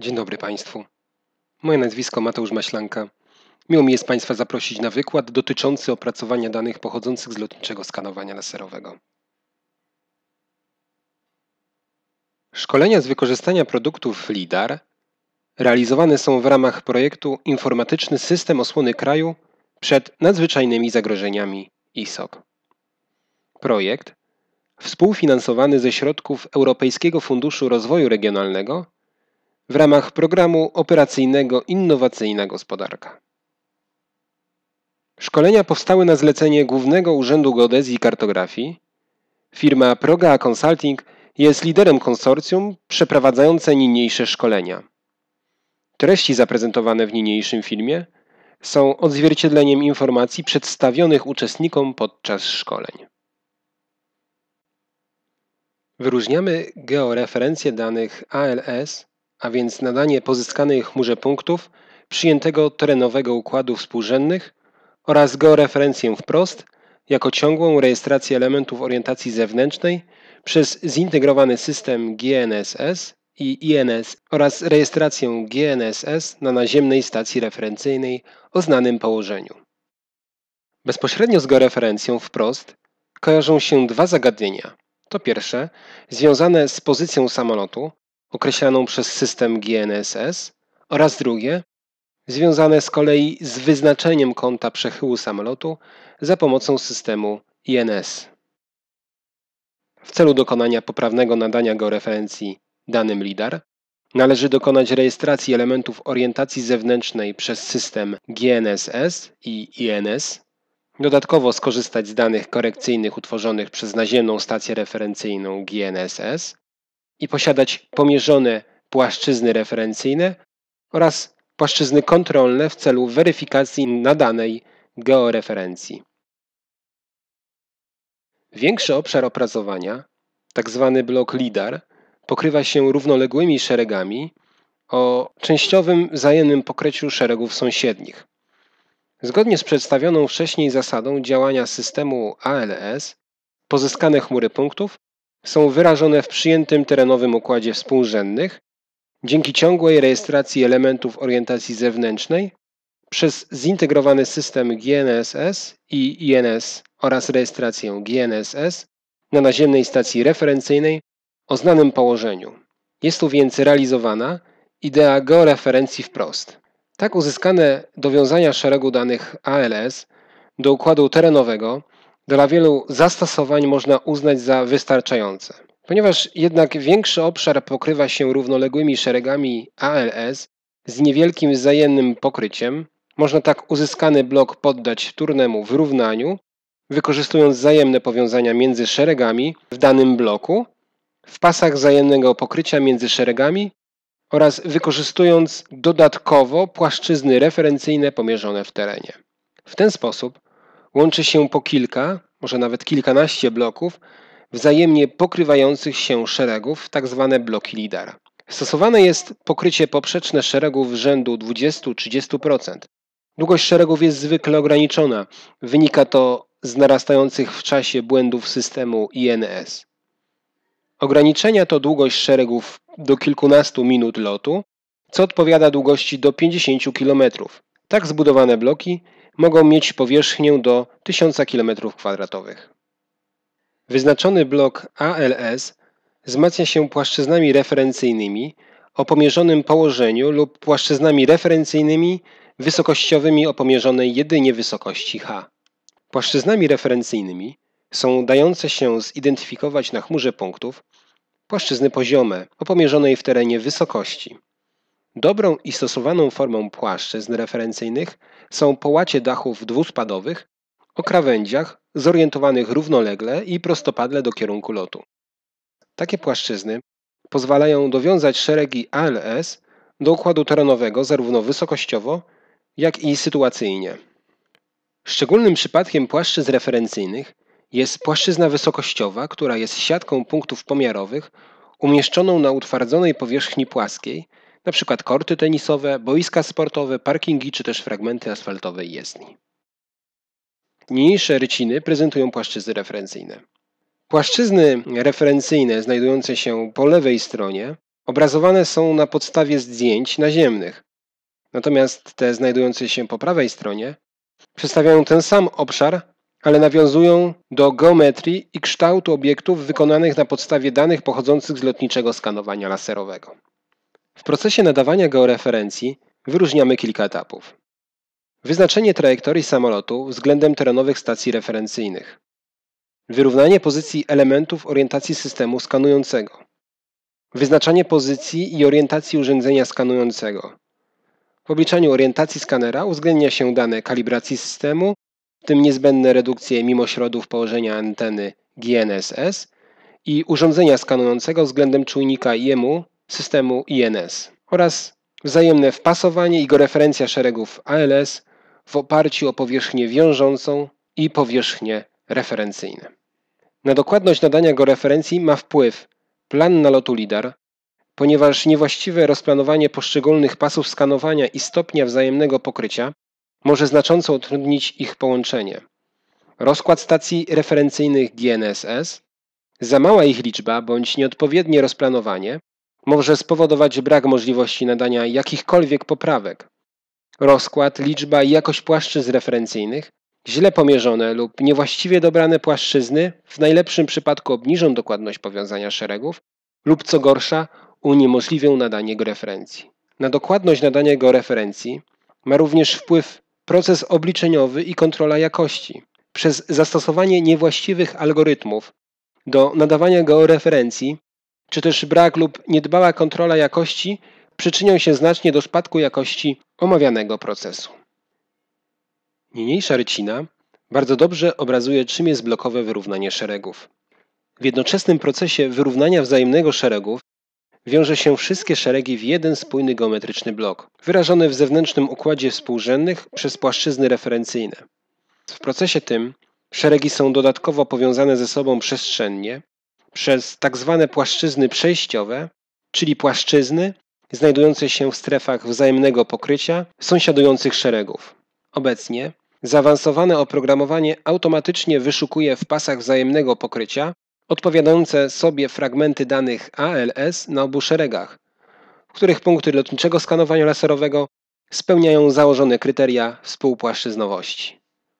Dzień dobry Państwu. Moje nazwisko Mateusz Maślanka. Miło mi jest Państwa zaprosić na wykład dotyczący opracowania danych pochodzących z lotniczego skanowania laserowego. Szkolenia z wykorzystania produktów LIDAR realizowane są w ramach projektu Informatyczny System Osłony Kraju przed nadzwyczajnymi zagrożeniami ISOC. Projekt współfinansowany ze środków Europejskiego Funduszu Rozwoju Regionalnego w ramach programu operacyjnego Innowacyjna Gospodarka. Szkolenia powstały na zlecenie Głównego Urzędu Geodezji i Kartografii. Firma Proga Consulting jest liderem konsorcjum przeprowadzające niniejsze szkolenia. Treści zaprezentowane w niniejszym filmie są odzwierciedleniem informacji przedstawionych uczestnikom podczas szkoleń. Wyróżniamy georeferencję danych ALS a więc nadanie pozyskanej chmurze punktów przyjętego terenowego układu współrzędnych oraz georeferencję wprost jako ciągłą rejestrację elementów orientacji zewnętrznej przez zintegrowany system GNSS i INS oraz rejestrację GNSS na naziemnej stacji referencyjnej o znanym położeniu. Bezpośrednio z georeferencją wprost kojarzą się dwa zagadnienia. To pierwsze, związane z pozycją samolotu, określaną przez system GNSS oraz drugie, związane z kolei z wyznaczeniem kąta przechyłu samolotu za pomocą systemu INS. W celu dokonania poprawnego nadania go referencji danym LIDAR należy dokonać rejestracji elementów orientacji zewnętrznej przez system GNSS i INS, dodatkowo skorzystać z danych korekcyjnych utworzonych przez naziemną stację referencyjną GNSS i posiadać pomierzone płaszczyzny referencyjne oraz płaszczyzny kontrolne w celu weryfikacji nadanej georeferencji. Większy obszar opracowania, tzw. Tak blok LIDAR, pokrywa się równoległymi szeregami o częściowym wzajemnym pokryciu szeregów sąsiednich. Zgodnie z przedstawioną wcześniej zasadą działania systemu ALS, pozyskane chmury punktów są wyrażone w przyjętym terenowym układzie współrzędnych dzięki ciągłej rejestracji elementów orientacji zewnętrznej przez zintegrowany system GNSS i INS oraz rejestrację GNSS na naziemnej stacji referencyjnej o znanym położeniu. Jest tu więc realizowana idea georeferencji wprost. Tak uzyskane dowiązania szeregu danych ALS do układu terenowego dla wielu zastosowań można uznać za wystarczające. Ponieważ jednak większy obszar pokrywa się równoległymi szeregami ALS z niewielkim wzajemnym pokryciem, można tak uzyskany blok poddać turnemu wyrównaniu, wykorzystując wzajemne powiązania między szeregami w danym bloku, w pasach wzajemnego pokrycia między szeregami oraz wykorzystując dodatkowo płaszczyzny referencyjne pomierzone w terenie. W ten sposób łączy się po kilka, może nawet kilkanaście bloków, wzajemnie pokrywających się szeregów, tzw. Tak bloki lidera. Stosowane jest pokrycie poprzeczne szeregów rzędu 20-30%. Długość szeregów jest zwykle ograniczona. Wynika to z narastających w czasie błędów systemu INS. Ograniczenia to długość szeregów do kilkunastu minut lotu, co odpowiada długości do 50 km. Tak zbudowane bloki mogą mieć powierzchnię do 1000 km2. Wyznaczony blok ALS wzmacnia się płaszczyznami referencyjnymi o pomierzonym położeniu lub płaszczyznami referencyjnymi wysokościowymi o pomierzonej jedynie wysokości h. Płaszczyznami referencyjnymi są dające się zidentyfikować na chmurze punktów płaszczyzny poziome o pomierzonej w terenie wysokości. Dobrą i stosowaną formą płaszczyzn referencyjnych są połacie dachów dwuspadowych o krawędziach zorientowanych równolegle i prostopadle do kierunku lotu. Takie płaszczyzny pozwalają dowiązać szeregi ALS do układu terenowego zarówno wysokościowo, jak i sytuacyjnie. Szczególnym przypadkiem płaszczyzn referencyjnych jest płaszczyzna wysokościowa, która jest siatką punktów pomiarowych umieszczoną na utwardzonej powierzchni płaskiej, np. korty tenisowe, boiska sportowe, parkingi czy też fragmenty asfaltowej jezdni. Niniejsze ryciny prezentują płaszczyzny referencyjne. Płaszczyzny referencyjne znajdujące się po lewej stronie obrazowane są na podstawie zdjęć naziemnych, natomiast te znajdujące się po prawej stronie przedstawiają ten sam obszar, ale nawiązują do geometrii i kształtu obiektów wykonanych na podstawie danych pochodzących z lotniczego skanowania laserowego. W procesie nadawania georeferencji wyróżniamy kilka etapów. Wyznaczenie trajektorii samolotu względem terenowych stacji referencyjnych. Wyrównanie pozycji elementów orientacji systemu skanującego. Wyznaczanie pozycji i orientacji urządzenia skanującego. W obliczaniu orientacji skanera uwzględnia się dane kalibracji systemu, w tym niezbędne redukcje mimośrodów położenia anteny GNSS i urządzenia skanującego względem czujnika IMU systemu INS oraz wzajemne wpasowanie i referencja szeregów ALS w oparciu o powierzchnię wiążącą i powierzchnię referencyjne. Na dokładność nadania go referencji ma wpływ plan nalotu LIDAR, ponieważ niewłaściwe rozplanowanie poszczególnych pasów skanowania i stopnia wzajemnego pokrycia może znacząco utrudnić ich połączenie. Rozkład stacji referencyjnych GNSS, za mała ich liczba bądź nieodpowiednie rozplanowanie może spowodować brak możliwości nadania jakichkolwiek poprawek. Rozkład, liczba i jakość płaszczyzn referencyjnych, źle pomierzone lub niewłaściwie dobrane płaszczyzny w najlepszym przypadku obniżą dokładność powiązania szeregów lub co gorsza uniemożliwią nadanie go referencji. Na dokładność nadania go referencji ma również wpływ proces obliczeniowy i kontrola jakości. Przez zastosowanie niewłaściwych algorytmów do nadawania georeferencji czy też brak lub niedbała kontrola jakości przyczynią się znacznie do spadku jakości omawianego procesu. Niniejsza rycina bardzo dobrze obrazuje, czym jest blokowe wyrównanie szeregów. W jednoczesnym procesie wyrównania wzajemnego szeregów wiąże się wszystkie szeregi w jeden spójny geometryczny blok, wyrażony w zewnętrznym układzie współrzędnych przez płaszczyzny referencyjne. W procesie tym szeregi są dodatkowo powiązane ze sobą przestrzennie, przez tak zwane płaszczyzny przejściowe, czyli płaszczyzny znajdujące się w strefach wzajemnego pokrycia sąsiadujących szeregów. Obecnie zaawansowane oprogramowanie automatycznie wyszukuje w pasach wzajemnego pokrycia odpowiadające sobie fragmenty danych ALS na obu szeregach, w których punkty lotniczego skanowania laserowego spełniają założone kryteria współpłaszczyznowości.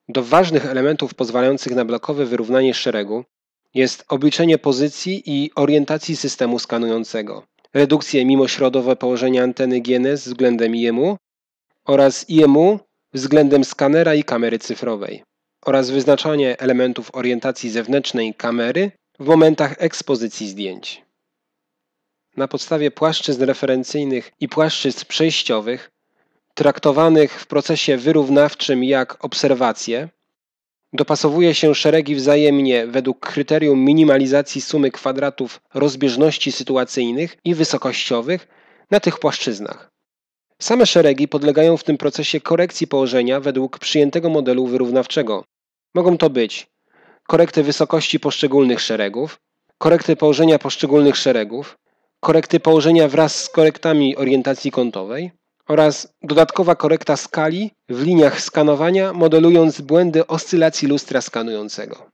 Do ważnych elementów pozwalających na blokowe wyrównanie szeregu jest obliczenie pozycji i orientacji systemu skanującego, redukcje mimośrodowe położenia anteny GNS względem IMU oraz IMU względem skanera i kamery cyfrowej oraz wyznaczanie elementów orientacji zewnętrznej kamery w momentach ekspozycji zdjęć. Na podstawie płaszczyzn referencyjnych i płaszczyzn przejściowych, traktowanych w procesie wyrównawczym jak obserwacje, Dopasowuje się szeregi wzajemnie według kryterium minimalizacji sumy kwadratów rozbieżności sytuacyjnych i wysokościowych na tych płaszczyznach. Same szeregi podlegają w tym procesie korekcji położenia według przyjętego modelu wyrównawczego. Mogą to być korekty wysokości poszczególnych szeregów, korekty położenia poszczególnych szeregów, korekty położenia wraz z korektami orientacji kątowej, oraz dodatkowa korekta skali w liniach skanowania, modelując błędy oscylacji lustra skanującego.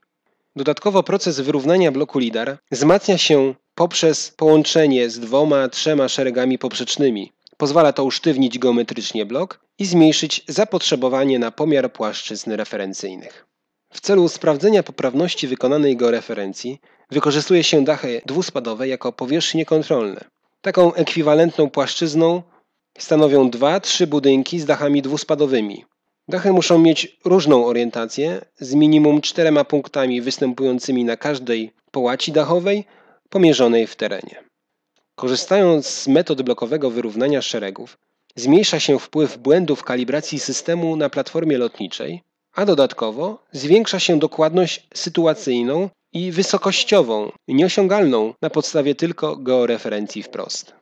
Dodatkowo proces wyrównania bloku LIDAR wzmacnia się poprzez połączenie z dwoma, trzema szeregami poprzecznymi. Pozwala to usztywnić geometrycznie blok i zmniejszyć zapotrzebowanie na pomiar płaszczyzn referencyjnych. W celu sprawdzenia poprawności wykonanej georeferencji wykorzystuje się dachy dwuspadowe jako powierzchnie kontrolne. Taką ekwiwalentną płaszczyzną Stanowią dwa, trzy budynki z dachami dwuspadowymi. Dachy muszą mieć różną orientację, z minimum czterema punktami występującymi na każdej połaci dachowej, pomierzonej w terenie. Korzystając z metod blokowego wyrównania szeregów, zmniejsza się wpływ błędów kalibracji systemu na platformie lotniczej, a dodatkowo zwiększa się dokładność sytuacyjną i wysokościową, nieosiągalną na podstawie tylko georeferencji wprost.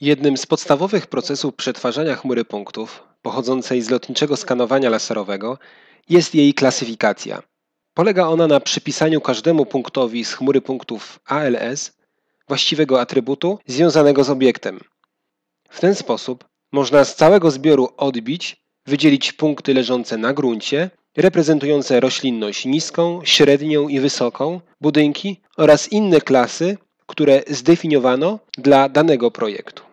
Jednym z podstawowych procesów przetwarzania chmury punktów, pochodzącej z lotniczego skanowania laserowego, jest jej klasyfikacja. Polega ona na przypisaniu każdemu punktowi z chmury punktów ALS właściwego atrybutu związanego z obiektem. W ten sposób można z całego zbioru odbić wydzielić punkty leżące na gruncie, reprezentujące roślinność niską, średnią i wysoką, budynki oraz inne klasy, które zdefiniowano dla danego projektu.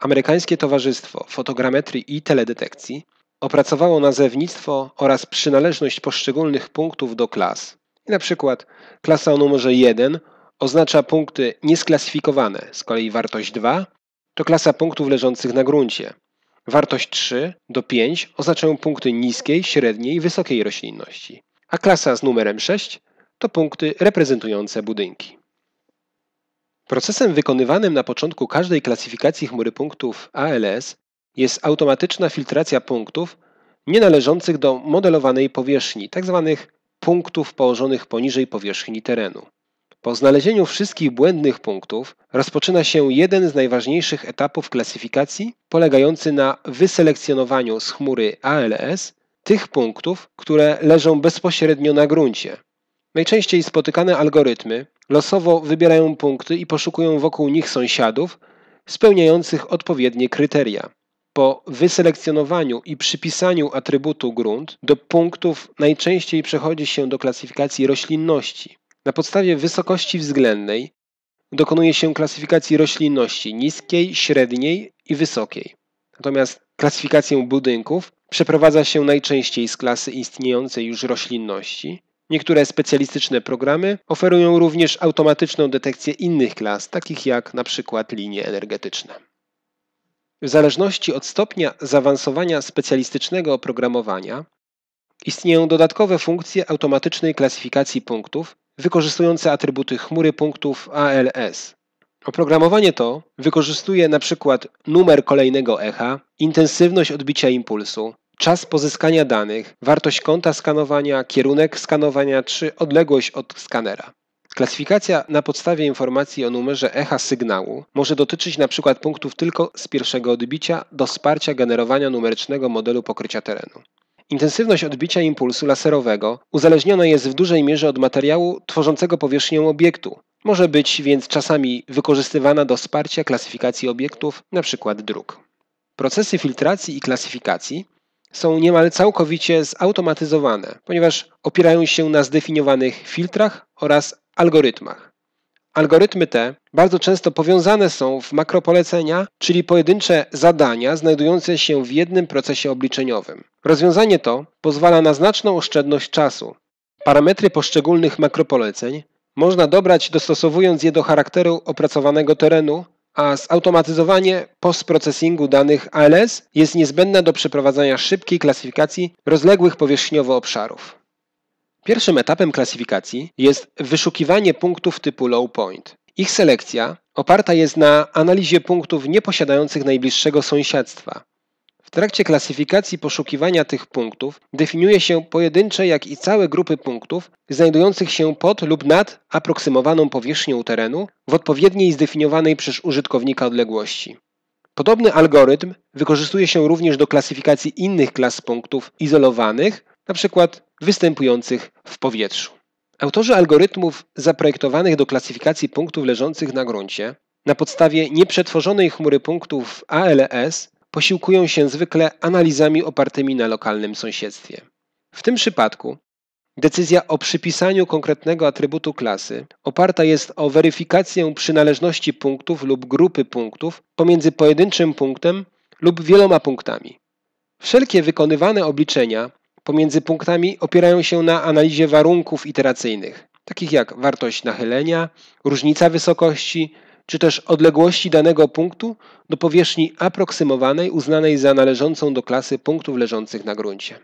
Amerykańskie Towarzystwo Fotogrametrii i Teledetekcji opracowało nazewnictwo oraz przynależność poszczególnych punktów do klas. na przykład klasa o numerze 1 oznacza punkty niesklasyfikowane, z kolei wartość 2 to klasa punktów leżących na gruncie. Wartość 3 do 5 oznaczają punkty niskiej, średniej i wysokiej roślinności, a klasa z numerem 6 to punkty reprezentujące budynki. Procesem wykonywanym na początku każdej klasyfikacji chmury punktów ALS jest automatyczna filtracja punktów nienależących do modelowanej powierzchni, tzw. Tak punktów położonych poniżej powierzchni terenu. Po znalezieniu wszystkich błędnych punktów rozpoczyna się jeden z najważniejszych etapów klasyfikacji, polegający na wyselekcjonowaniu z chmury ALS tych punktów, które leżą bezpośrednio na gruncie, Najczęściej spotykane algorytmy losowo wybierają punkty i poszukują wokół nich sąsiadów spełniających odpowiednie kryteria. Po wyselekcjonowaniu i przypisaniu atrybutu grunt do punktów najczęściej przechodzi się do klasyfikacji roślinności. Na podstawie wysokości względnej dokonuje się klasyfikacji roślinności niskiej, średniej i wysokiej. Natomiast klasyfikację budynków przeprowadza się najczęściej z klasy istniejącej już roślinności Niektóre specjalistyczne programy oferują również automatyczną detekcję innych klas, takich jak np. linie energetyczne. W zależności od stopnia zaawansowania specjalistycznego oprogramowania istnieją dodatkowe funkcje automatycznej klasyfikacji punktów wykorzystujące atrybuty chmury punktów ALS. Oprogramowanie to wykorzystuje np. numer kolejnego echa, intensywność odbicia impulsu, czas pozyskania danych, wartość konta skanowania, kierunek skanowania czy odległość od skanera. Klasyfikacja na podstawie informacji o numerze echa sygnału może dotyczyć np. punktów tylko z pierwszego odbicia do wsparcia generowania numerycznego modelu pokrycia terenu. Intensywność odbicia impulsu laserowego uzależniona jest w dużej mierze od materiału tworzącego powierzchnię obiektu. Może być więc czasami wykorzystywana do wsparcia klasyfikacji obiektów, np. dróg. Procesy filtracji i klasyfikacji są niemal całkowicie zautomatyzowane, ponieważ opierają się na zdefiniowanych filtrach oraz algorytmach. Algorytmy te bardzo często powiązane są w makropolecenia, czyli pojedyncze zadania znajdujące się w jednym procesie obliczeniowym. Rozwiązanie to pozwala na znaczną oszczędność czasu. Parametry poszczególnych makropoleceń można dobrać dostosowując je do charakteru opracowanego terenu a zautomatyzowanie postprocesingu danych ALS jest niezbędne do przeprowadzania szybkiej klasyfikacji rozległych powierzchniowo obszarów. Pierwszym etapem klasyfikacji jest wyszukiwanie punktów typu low point. Ich selekcja oparta jest na analizie punktów nieposiadających najbliższego sąsiedztwa, w trakcie klasyfikacji poszukiwania tych punktów definiuje się pojedyncze jak i całe grupy punktów znajdujących się pod lub nad aproksymowaną powierzchnią terenu w odpowiedniej zdefiniowanej przez użytkownika odległości. Podobny algorytm wykorzystuje się również do klasyfikacji innych klas punktów izolowanych, np. występujących w powietrzu. Autorzy algorytmów zaprojektowanych do klasyfikacji punktów leżących na gruncie na podstawie nieprzetworzonej chmury punktów ALS posiłkują się zwykle analizami opartymi na lokalnym sąsiedztwie. W tym przypadku decyzja o przypisaniu konkretnego atrybutu klasy oparta jest o weryfikację przynależności punktów lub grupy punktów pomiędzy pojedynczym punktem lub wieloma punktami. Wszelkie wykonywane obliczenia pomiędzy punktami opierają się na analizie warunków iteracyjnych, takich jak wartość nachylenia, różnica wysokości, czy też odległości danego punktu do powierzchni aproksymowanej uznanej za należącą do klasy punktów leżących na gruncie.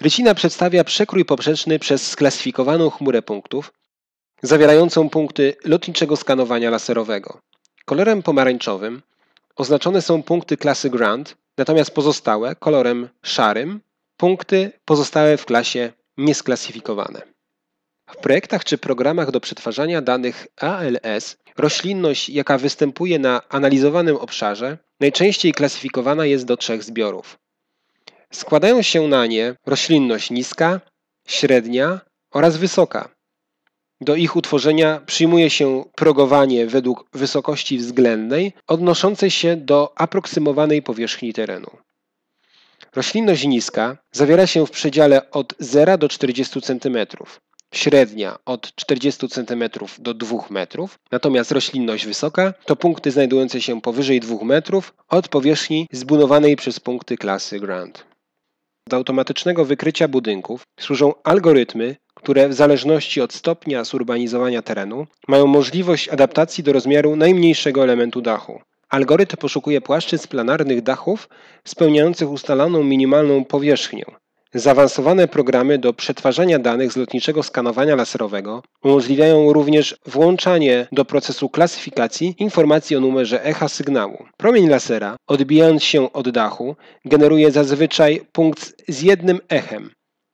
Rycina przedstawia przekrój poprzeczny przez sklasyfikowaną chmurę punktów, zawierającą punkty lotniczego skanowania laserowego. Kolorem pomarańczowym oznaczone są punkty klasy Grand, natomiast pozostałe kolorem szarym punkty pozostałe w klasie niesklasyfikowane. W projektach czy programach do przetwarzania danych ALS roślinność, jaka występuje na analizowanym obszarze, najczęściej klasyfikowana jest do trzech zbiorów. Składają się na nie roślinność niska, średnia oraz wysoka. Do ich utworzenia przyjmuje się progowanie według wysokości względnej odnoszącej się do aproksymowanej powierzchni terenu. Roślinność niska zawiera się w przedziale od 0 do 40 cm, średnia od 40 cm do 2 metrów, natomiast roślinność wysoka to punkty znajdujące się powyżej 2 metrów od powierzchni zbudowanej przez punkty klasy Grant. Do automatycznego wykrycia budynków służą algorytmy, które w zależności od stopnia zurbanizowania terenu mają możliwość adaptacji do rozmiaru najmniejszego elementu dachu. Algorytm poszukuje płaszczyzn planarnych dachów spełniających ustaloną minimalną powierzchnię, Zaawansowane programy do przetwarzania danych z lotniczego skanowania laserowego umożliwiają również włączanie do procesu klasyfikacji informacji o numerze echa sygnału. Promień lasera, odbijając się od dachu, generuje zazwyczaj punkt z jednym echem.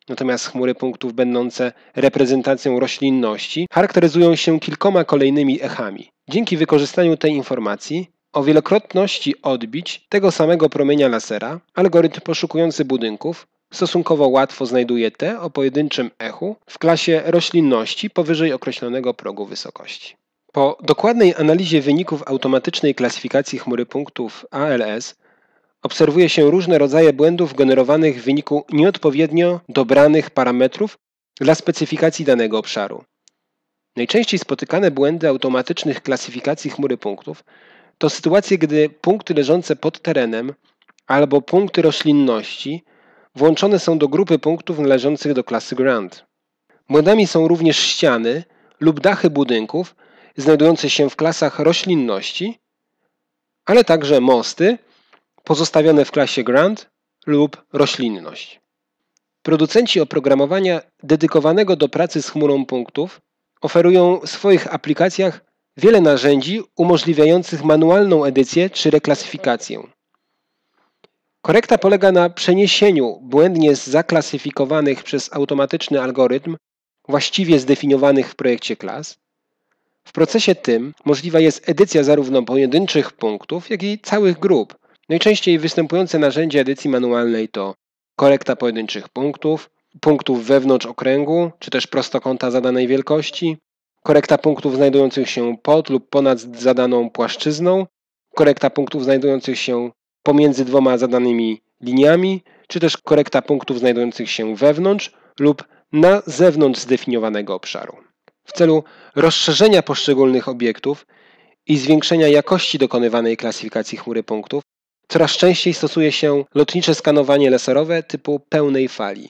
Natomiast chmury punktów będące reprezentacją roślinności charakteryzują się kilkoma kolejnymi echami. Dzięki wykorzystaniu tej informacji o wielokrotności odbić tego samego promienia lasera algorytm poszukujący budynków Stosunkowo łatwo znajduje te o pojedynczym echu w klasie roślinności powyżej określonego progu wysokości. Po dokładnej analizie wyników automatycznej klasyfikacji chmury punktów ALS obserwuje się różne rodzaje błędów generowanych w wyniku nieodpowiednio dobranych parametrów dla specyfikacji danego obszaru. Najczęściej spotykane błędy automatycznych klasyfikacji chmury punktów to sytuacje, gdy punkty leżące pod terenem albo punkty roślinności włączone są do grupy punktów należących do klasy Grand. Modami są również ściany lub dachy budynków znajdujące się w klasach roślinności, ale także mosty pozostawione w klasie Grand lub roślinność. Producenci oprogramowania dedykowanego do pracy z chmurą punktów oferują w swoich aplikacjach wiele narzędzi umożliwiających manualną edycję czy reklasyfikację. Korekta polega na przeniesieniu błędnie zaklasyfikowanych przez automatyczny algorytm właściwie zdefiniowanych w projekcie klas. W procesie tym możliwa jest edycja zarówno pojedynczych punktów, jak i całych grup. Najczęściej występujące narzędzia edycji manualnej to korekta pojedynczych punktów, punktów wewnątrz okręgu, czy też prostokąta zadanej wielkości, korekta punktów znajdujących się pod lub ponad zadaną płaszczyzną, korekta punktów znajdujących się pomiędzy dwoma zadanymi liniami, czy też korekta punktów znajdujących się wewnątrz lub na zewnątrz zdefiniowanego obszaru. W celu rozszerzenia poszczególnych obiektów i zwiększenia jakości dokonywanej klasyfikacji chmury punktów, coraz częściej stosuje się lotnicze skanowanie laserowe typu pełnej fali.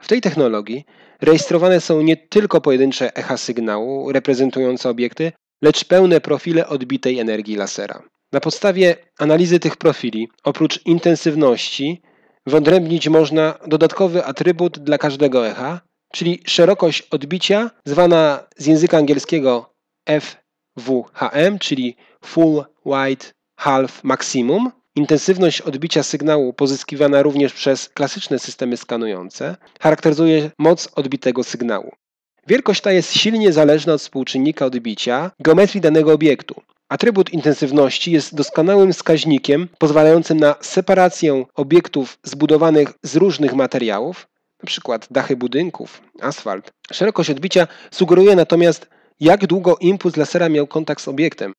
W tej technologii rejestrowane są nie tylko pojedyncze echa sygnału reprezentujące obiekty, lecz pełne profile odbitej energii lasera. Na podstawie analizy tych profili, oprócz intensywności, wyodrębnić można dodatkowy atrybut dla każdego echa, czyli szerokość odbicia, zwana z języka angielskiego FWHM, czyli Full, Wide, Half, Maximum. Intensywność odbicia sygnału pozyskiwana również przez klasyczne systemy skanujące charakteryzuje moc odbitego sygnału. Wielkość ta jest silnie zależna od współczynnika odbicia geometrii danego obiektu, Atrybut intensywności jest doskonałym wskaźnikiem pozwalającym na separację obiektów zbudowanych z różnych materiałów, np. dachy budynków, asfalt. Szerokość odbicia sugeruje natomiast, jak długo impuls lasera miał kontakt z obiektem.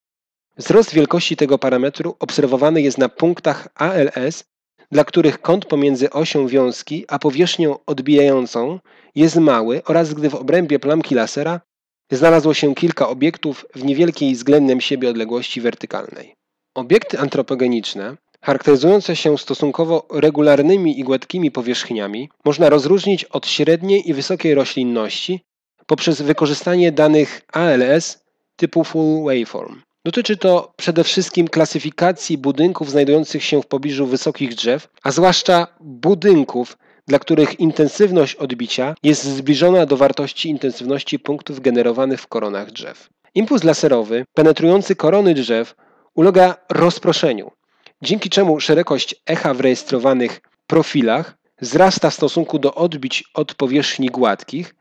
Wzrost wielkości tego parametru obserwowany jest na punktach ALS, dla których kąt pomiędzy osią wiązki a powierzchnią odbijającą jest mały oraz gdy w obrębie plamki lasera znalazło się kilka obiektów w niewielkiej względem siebie odległości wertykalnej. Obiekty antropogeniczne, charakteryzujące się stosunkowo regularnymi i gładkimi powierzchniami, można rozróżnić od średniej i wysokiej roślinności poprzez wykorzystanie danych ALS typu Full Waveform. Dotyczy to przede wszystkim klasyfikacji budynków znajdujących się w pobliżu wysokich drzew, a zwłaszcza budynków dla których intensywność odbicia jest zbliżona do wartości intensywności punktów generowanych w koronach drzew. Impuls laserowy penetrujący korony drzew ulega rozproszeniu, dzięki czemu szerokość echa w rejestrowanych profilach wzrasta w stosunku do odbić od powierzchni gładkich.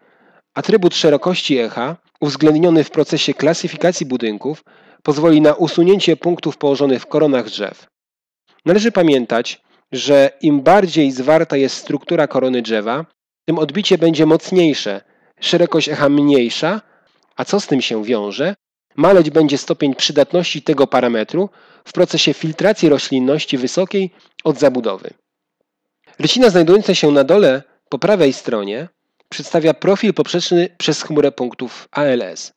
Atrybut szerokości echa, uwzględniony w procesie klasyfikacji budynków, pozwoli na usunięcie punktów położonych w koronach drzew. Należy pamiętać, że im bardziej zwarta jest struktura korony drzewa, tym odbicie będzie mocniejsze, szerokość echa mniejsza, a co z tym się wiąże? Maleć będzie stopień przydatności tego parametru w procesie filtracji roślinności wysokiej od zabudowy. Rycina znajdująca się na dole po prawej stronie przedstawia profil poprzeczny przez chmurę punktów ALS.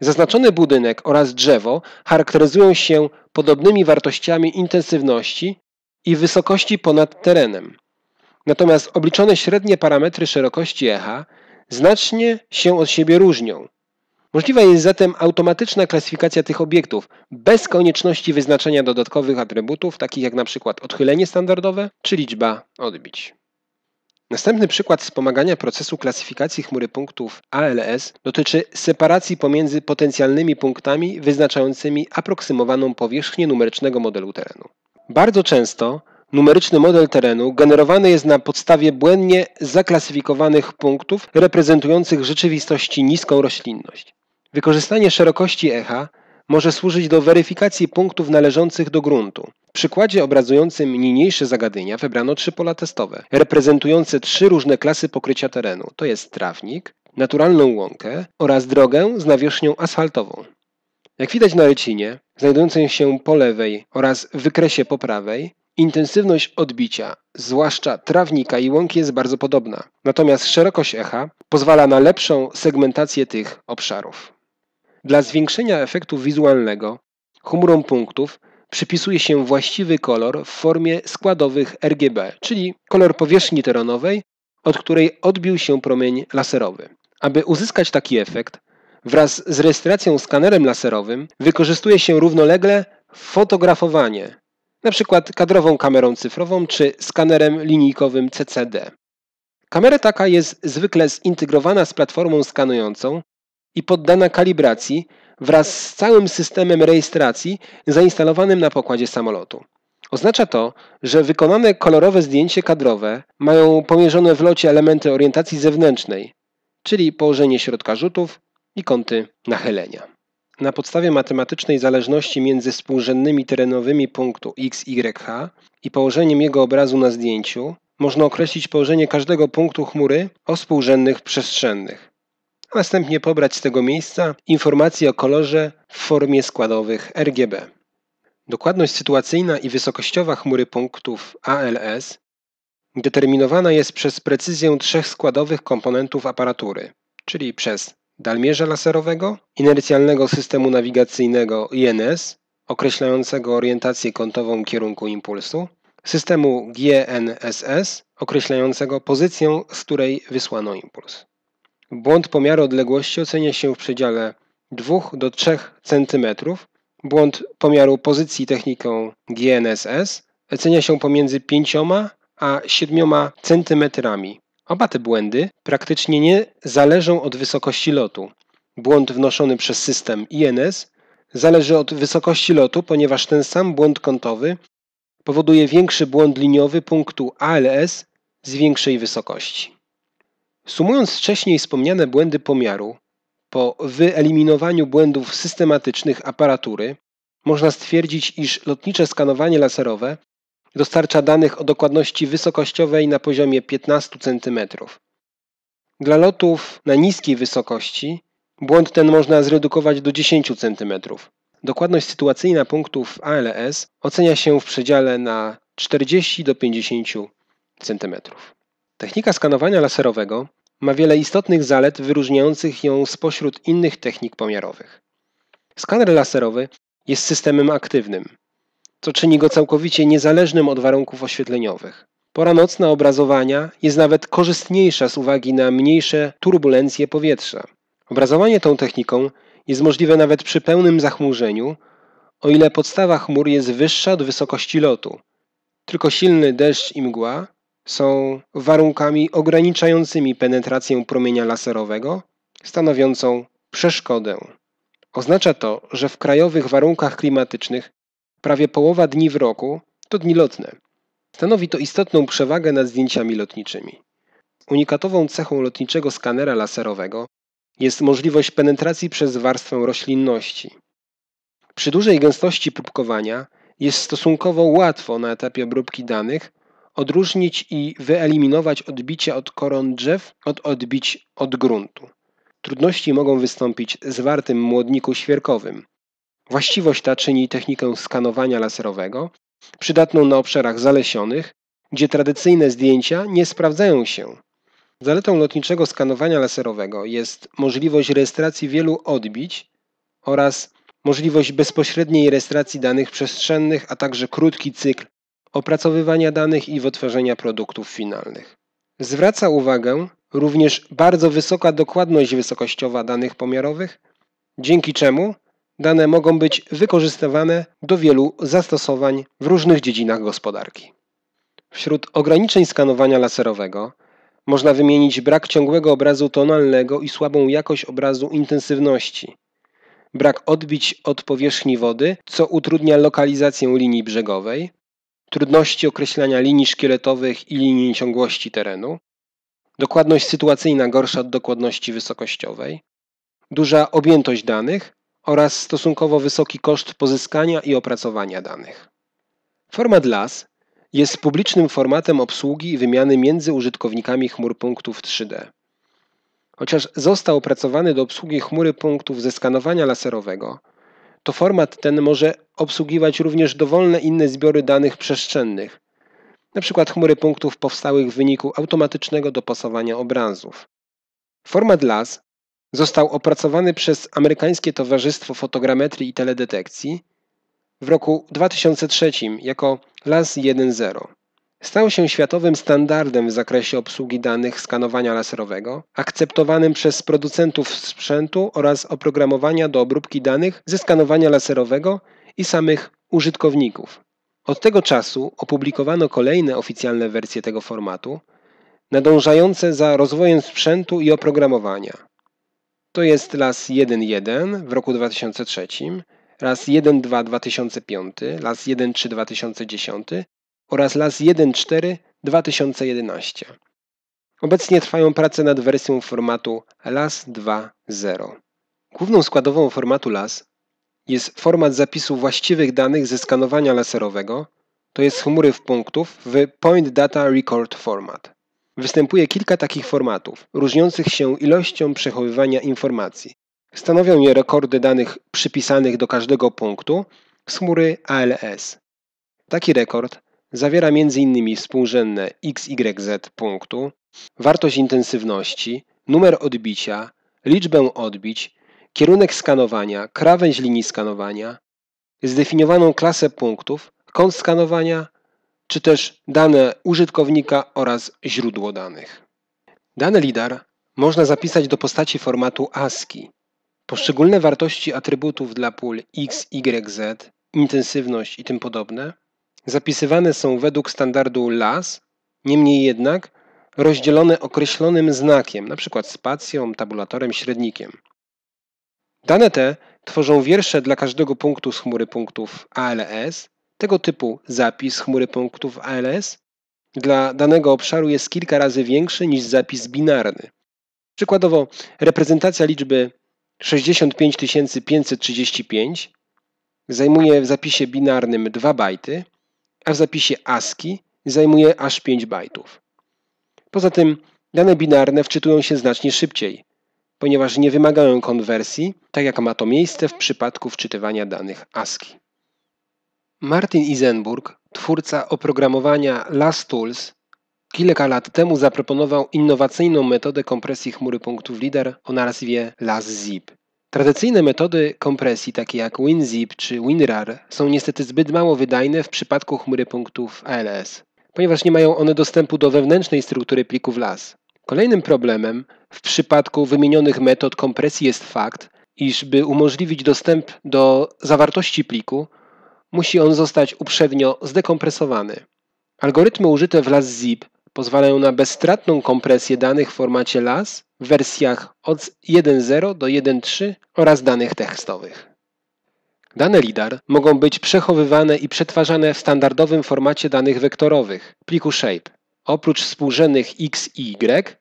Zaznaczony budynek oraz drzewo charakteryzują się podobnymi wartościami intensywności i wysokości ponad terenem. Natomiast obliczone średnie parametry szerokości echa znacznie się od siebie różnią. Możliwa jest zatem automatyczna klasyfikacja tych obiektów bez konieczności wyznaczenia dodatkowych atrybutów, takich jak np. odchylenie standardowe czy liczba odbić. Następny przykład wspomagania procesu klasyfikacji chmury punktów ALS dotyczy separacji pomiędzy potencjalnymi punktami wyznaczającymi aproksymowaną powierzchnię numerycznego modelu terenu. Bardzo często numeryczny model terenu generowany jest na podstawie błędnie zaklasyfikowanych punktów reprezentujących w rzeczywistości niską roślinność. Wykorzystanie szerokości echa może służyć do weryfikacji punktów należących do gruntu. W przykładzie obrazującym niniejsze zagadnienia wybrano trzy pola testowe, reprezentujące trzy różne klasy pokrycia terenu, to jest trawnik, naturalną łąkę oraz drogę z nawierzchnią asfaltową. Jak widać na rycinie, znajdującej się po lewej oraz wykresie po prawej, intensywność odbicia, zwłaszcza trawnika i łąki jest bardzo podobna, natomiast szerokość echa pozwala na lepszą segmentację tych obszarów. Dla zwiększenia efektu wizualnego chmurom punktów przypisuje się właściwy kolor w formie składowych RGB, czyli kolor powierzchni terenowej, od której odbił się promień laserowy. Aby uzyskać taki efekt, Wraz z rejestracją skanerem laserowym wykorzystuje się równolegle fotografowanie, np. kadrową kamerą cyfrową czy skanerem linijkowym CCD. Kamera taka jest zwykle zintegrowana z platformą skanującą i poddana kalibracji wraz z całym systemem rejestracji zainstalowanym na pokładzie samolotu. Oznacza to, że wykonane kolorowe zdjęcie kadrowe mają pomierzone w locie elementy orientacji zewnętrznej, czyli położenie środka rzutów, i kąty nachylenia. Na podstawie matematycznej zależności między współrzędnymi terenowymi punktu x, y, h i położeniem jego obrazu na zdjęciu można określić położenie każdego punktu chmury o współrzędnych przestrzennych, a następnie pobrać z tego miejsca informacje o kolorze w formie składowych RGB. Dokładność sytuacyjna i wysokościowa chmury punktów ALS determinowana jest przez precyzję trzech składowych komponentów aparatury, czyli przez dalmierza laserowego, inercjalnego systemu nawigacyjnego INS, określającego orientację kątową kierunku impulsu, systemu GNSS, określającego pozycję, z której wysłano impuls. Błąd pomiaru odległości ocenia się w przedziale 2 do 3 cm. Błąd pomiaru pozycji techniką GNSS ocenia się pomiędzy 5 a 7 cm Oba te błędy praktycznie nie zależą od wysokości lotu. Błąd wnoszony przez system INS zależy od wysokości lotu, ponieważ ten sam błąd kątowy powoduje większy błąd liniowy punktu ALS z większej wysokości. Sumując wcześniej wspomniane błędy pomiaru, po wyeliminowaniu błędów systematycznych aparatury można stwierdzić, iż lotnicze skanowanie laserowe dostarcza danych o dokładności wysokościowej na poziomie 15 cm. Dla lotów na niskiej wysokości błąd ten można zredukować do 10 cm. Dokładność sytuacyjna punktów ALS ocenia się w przedziale na 40 do 50 cm. Technika skanowania laserowego ma wiele istotnych zalet wyróżniających ją spośród innych technik pomiarowych. Skaner laserowy jest systemem aktywnym co czyni go całkowicie niezależnym od warunków oświetleniowych. Pora nocna obrazowania jest nawet korzystniejsza z uwagi na mniejsze turbulencje powietrza. Obrazowanie tą techniką jest możliwe nawet przy pełnym zachmurzeniu, o ile podstawa chmur jest wyższa od wysokości lotu. Tylko silny deszcz i mgła są warunkami ograniczającymi penetrację promienia laserowego, stanowiącą przeszkodę. Oznacza to, że w krajowych warunkach klimatycznych prawie połowa dni w roku to dni lotne. Stanowi to istotną przewagę nad zdjęciami lotniczymi. Unikatową cechą lotniczego skanera laserowego jest możliwość penetracji przez warstwę roślinności. Przy dużej gęstości próbkowania jest stosunkowo łatwo na etapie obróbki danych odróżnić i wyeliminować odbicia od koron drzew od odbić od gruntu. Trudności mogą wystąpić z wartym młodniku świerkowym, Właściwość ta czyni technikę skanowania laserowego przydatną na obszarach zalesionych, gdzie tradycyjne zdjęcia nie sprawdzają się. Zaletą lotniczego skanowania laserowego jest możliwość rejestracji wielu odbić oraz możliwość bezpośredniej rejestracji danych przestrzennych, a także krótki cykl opracowywania danych i wytwarzania produktów finalnych. Zwraca uwagę również bardzo wysoka dokładność wysokościowa danych pomiarowych, dzięki czemu Dane mogą być wykorzystywane do wielu zastosowań w różnych dziedzinach gospodarki. Wśród ograniczeń skanowania laserowego można wymienić brak ciągłego obrazu tonalnego i słabą jakość obrazu intensywności, brak odbić od powierzchni wody, co utrudnia lokalizację linii brzegowej, trudności określania linii szkieletowych i linii ciągłości terenu, dokładność sytuacyjna gorsza od dokładności wysokościowej, duża objętość danych, oraz stosunkowo wysoki koszt pozyskania i opracowania danych. Format LAS jest publicznym formatem obsługi i wymiany między użytkownikami chmur punktów 3D. Chociaż został opracowany do obsługi chmury punktów ze skanowania laserowego, to format ten może obsługiwać również dowolne inne zbiory danych przestrzennych, np. chmury punktów powstałych w wyniku automatycznego dopasowania obrazów. Format LAS został opracowany przez Amerykańskie Towarzystwo Fotogrametrii i Teledetekcji w roku 2003 jako LAS 1.0. Stał się światowym standardem w zakresie obsługi danych skanowania laserowego, akceptowanym przez producentów sprzętu oraz oprogramowania do obróbki danych ze skanowania laserowego i samych użytkowników. Od tego czasu opublikowano kolejne oficjalne wersje tego formatu, nadążające za rozwojem sprzętu i oprogramowania. To jest las 1.1 w roku 2003, las 1.2 2005, las 1.3 2010 oraz las 1.4 2011. Obecnie trwają prace nad wersją formatu LAS 2.0. Główną składową formatu LAS jest format zapisu właściwych danych ze skanowania laserowego, to jest chmury w punktów w Point Data Record Format. Występuje kilka takich formatów, różniących się ilością przechowywania informacji. Stanowią je rekordy danych przypisanych do każdego punktu z chmury ALS. Taki rekord zawiera m.in. współrzędne XYZ punktu, wartość intensywności, numer odbicia, liczbę odbić, kierunek skanowania, krawędź linii skanowania, zdefiniowaną klasę punktów, kąt skanowania, czy też dane użytkownika oraz źródło danych. Dane LIDAR można zapisać do postaci formatu ASCII. Poszczególne wartości atrybutów dla pól x, y, z, intensywność i tym podobne zapisywane są według standardu LAS, niemniej jednak rozdzielone określonym znakiem, np. spacją, tabulatorem, średnikiem. Dane te tworzą wiersze dla każdego punktu z chmury punktów ALS tego typu zapis chmury punktów ALS dla danego obszaru jest kilka razy większy niż zapis binarny. Przykładowo reprezentacja liczby 65 535 zajmuje w zapisie binarnym 2 bajty, a w zapisie ASCII zajmuje aż 5 bajtów. Poza tym dane binarne wczytują się znacznie szybciej, ponieważ nie wymagają konwersji, tak jak ma to miejsce w przypadku wczytywania danych ASCII. Martin Isenburg, twórca oprogramowania Tools, kilka lat temu zaproponował innowacyjną metodę kompresji chmury punktów LIDAR, o nazwie LastZip. Tradycyjne metody kompresji, takie jak WinZip czy WinRAR, są niestety zbyt mało wydajne w przypadku chmury punktów ALS, ponieważ nie mają one dostępu do wewnętrznej struktury plików LAS. Kolejnym problemem w przypadku wymienionych metod kompresji jest fakt, iż by umożliwić dostęp do zawartości pliku, musi on zostać uprzednio zdekompresowany. Algorytmy użyte w LAS-ZIP pozwalają na bezstratną kompresję danych w formacie LAS w wersjach od 1.0 do 1.3 oraz danych tekstowych. Dane LIDAR mogą być przechowywane i przetwarzane w standardowym formacie danych wektorowych, pliku SHAPE. Oprócz współrzędnych X i Y,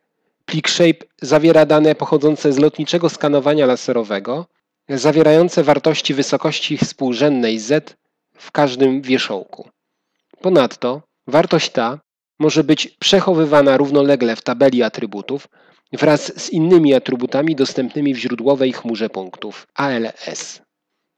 plik SHAPE zawiera dane pochodzące z lotniczego skanowania laserowego, zawierające wartości wysokości współrzędnej Z w każdym wierzchołku. Ponadto wartość ta może być przechowywana równolegle w tabeli atrybutów wraz z innymi atrybutami dostępnymi w źródłowej chmurze punktów ALS.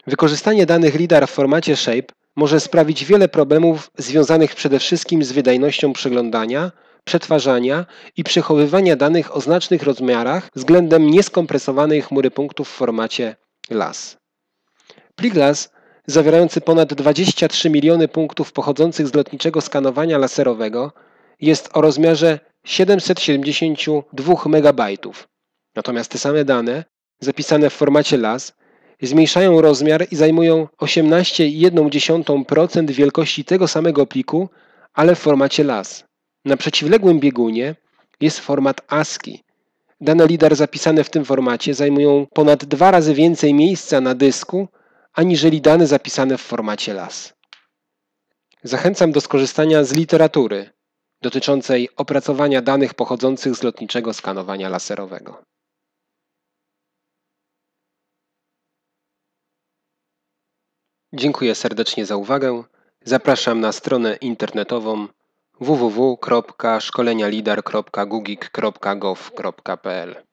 Wykorzystanie danych LIDAR w formacie SHAPE może sprawić wiele problemów związanych przede wszystkim z wydajnością przeglądania, przetwarzania i przechowywania danych o znacznych rozmiarach względem nieskompresowanej chmury punktów w formacie LAS. Plik LAS zawierający ponad 23 miliony punktów pochodzących z lotniczego skanowania laserowego, jest o rozmiarze 772 MB. Natomiast te same dane, zapisane w formacie LAS, zmniejszają rozmiar i zajmują 18,1% wielkości tego samego pliku, ale w formacie LAS. Na przeciwległym biegunie jest format ASCII. Dane LIDAR zapisane w tym formacie zajmują ponad dwa razy więcej miejsca na dysku aniżeli dane zapisane w formacie LAS. Zachęcam do skorzystania z literatury dotyczącej opracowania danych pochodzących z lotniczego skanowania laserowego. Dziękuję serdecznie za uwagę. Zapraszam na stronę internetową www.szkolenialidar.gugik.gov.pl